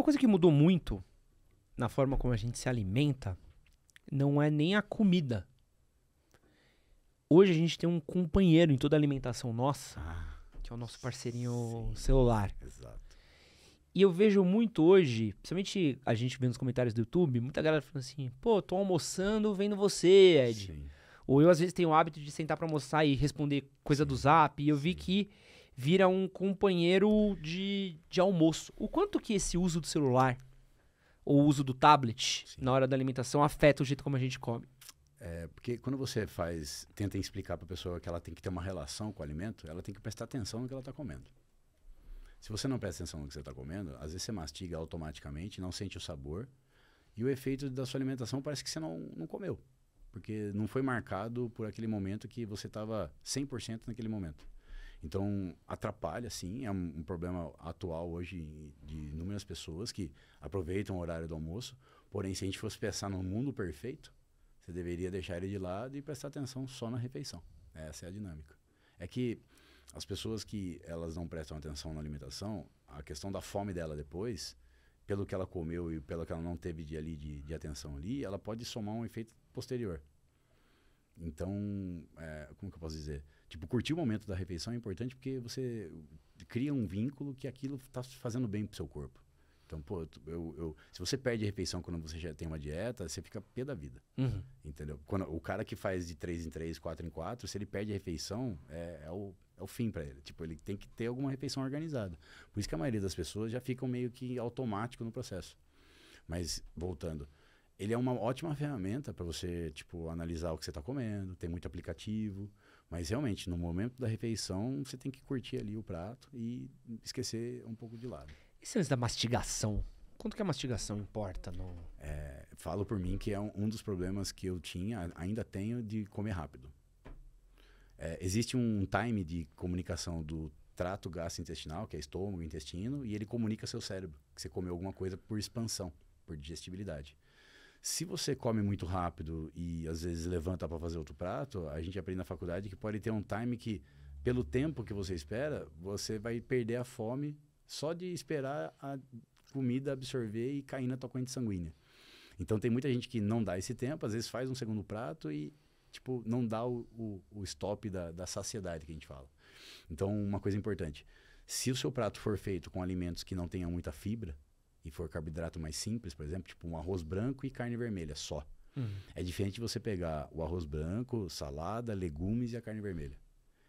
uma coisa que mudou muito na forma como a gente se alimenta não é nem a comida. Hoje a gente tem um companheiro em toda a alimentação nossa, ah, que é o nosso parceirinho sim, celular. Exato. E eu vejo muito hoje, principalmente a gente vendo os comentários do YouTube, muita galera falando assim: pô, tô almoçando vendo você, Ed. Sim. Ou eu às vezes tenho o hábito de sentar para almoçar e responder coisa sim, do zap. E eu vi que vira um companheiro de, de almoço. O quanto que esse uso do celular ou uso do tablet Sim. na hora da alimentação afeta o jeito como a gente come? É, porque quando você faz, tenta explicar para a pessoa que ela tem que ter uma relação com o alimento, ela tem que prestar atenção no que ela está comendo. Se você não presta atenção no que você está comendo, às vezes você mastiga automaticamente, não sente o sabor, e o efeito da sua alimentação parece que você não, não comeu, porque não foi marcado por aquele momento que você estava 100% naquele momento. Então, atrapalha, sim. É um, um problema atual hoje de inúmeras pessoas que aproveitam o horário do almoço. Porém, se a gente fosse pensar no mundo perfeito, você deveria deixar ele de lado e prestar atenção só na refeição. Essa é a dinâmica. É que as pessoas que elas não prestam atenção na alimentação, a questão da fome dela depois, pelo que ela comeu e pelo que ela não teve de, ali, de, de atenção ali, ela pode somar um efeito posterior. Então, é, como que eu posso dizer? Tipo, curtir o momento da refeição é importante porque você cria um vínculo que aquilo está fazendo bem para o seu corpo. Então, pô, eu, eu, se você perde refeição quando você já tem uma dieta, você fica pé da vida. Uhum. Entendeu? Quando, o cara que faz de 3 em 3, 4 em 4, se ele perde a refeição, é, é o, é o fim para ele. Tipo, ele tem que ter alguma refeição organizada. Por isso que a maioria das pessoas já ficam meio que automático no processo. Mas, voltando, ele é uma ótima ferramenta para você, tipo, analisar o que você está comendo, tem muito aplicativo, mas realmente, no momento da refeição, você tem que curtir ali o prato e esquecer um pouco de lado. E se da mastigação? Quanto que a mastigação importa? No... É, falo por mim que é um, um, dos problemas que eu tinha, ainda tenho, de comer rápido. É, existe um time de comunicação do trato gastrointestinal, que é estômago, intestino, e ele comunica seu cérebro, que você comeu alguma coisa por expansão, por digestibilidade. Se você come muito rápido e às vezes levanta para fazer outro prato, a gente aprende na faculdade que pode ter um time que, pelo tempo que você espera, você vai perder a fome só de esperar a comida absorver e cair na tua corrente sanguínea. Então tem muita gente que não dá esse tempo, às vezes faz um segundo prato e tipo não dá o, o, o stop da, da saciedade que a gente fala. Então uma coisa importante, se o seu prato for feito com alimentos que não tenham muita fibra, e for carboidrato mais simples, por exemplo, tipo um arroz branco e carne vermelha só. Uhum. É diferente de você pegar o arroz branco, salada, legumes e a carne vermelha.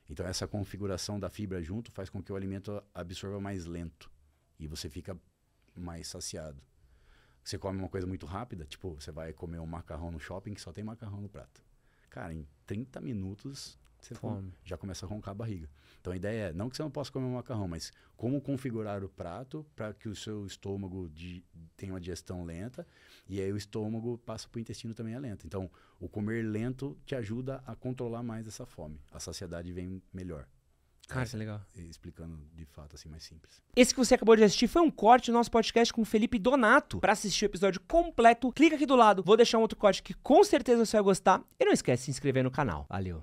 Então essa configuração da fibra junto faz com que o alimento absorva mais lento e você fica mais saciado. Você come uma coisa muito rápida, tipo, você vai comer um macarrão no shopping que só tem macarrão no prato. Cara, em 30 minutos você fome. já começa a roncar a barriga. Então a ideia é, não que você não possa comer um macarrão, mas como configurar o prato para que o seu estômago de, tenha uma digestão lenta e aí o estômago passa para o intestino também é lento. Então o comer lento te ajuda a controlar mais essa fome. A saciedade vem melhor. Cara, isso é legal. Explicando de fato assim mais simples. Esse que você acabou de assistir foi um corte do nosso podcast com o Felipe Donato. Para assistir o episódio completo, clica aqui do lado. Vou deixar um outro corte que com certeza você vai gostar. E não esquece de se inscrever no canal. Valeu.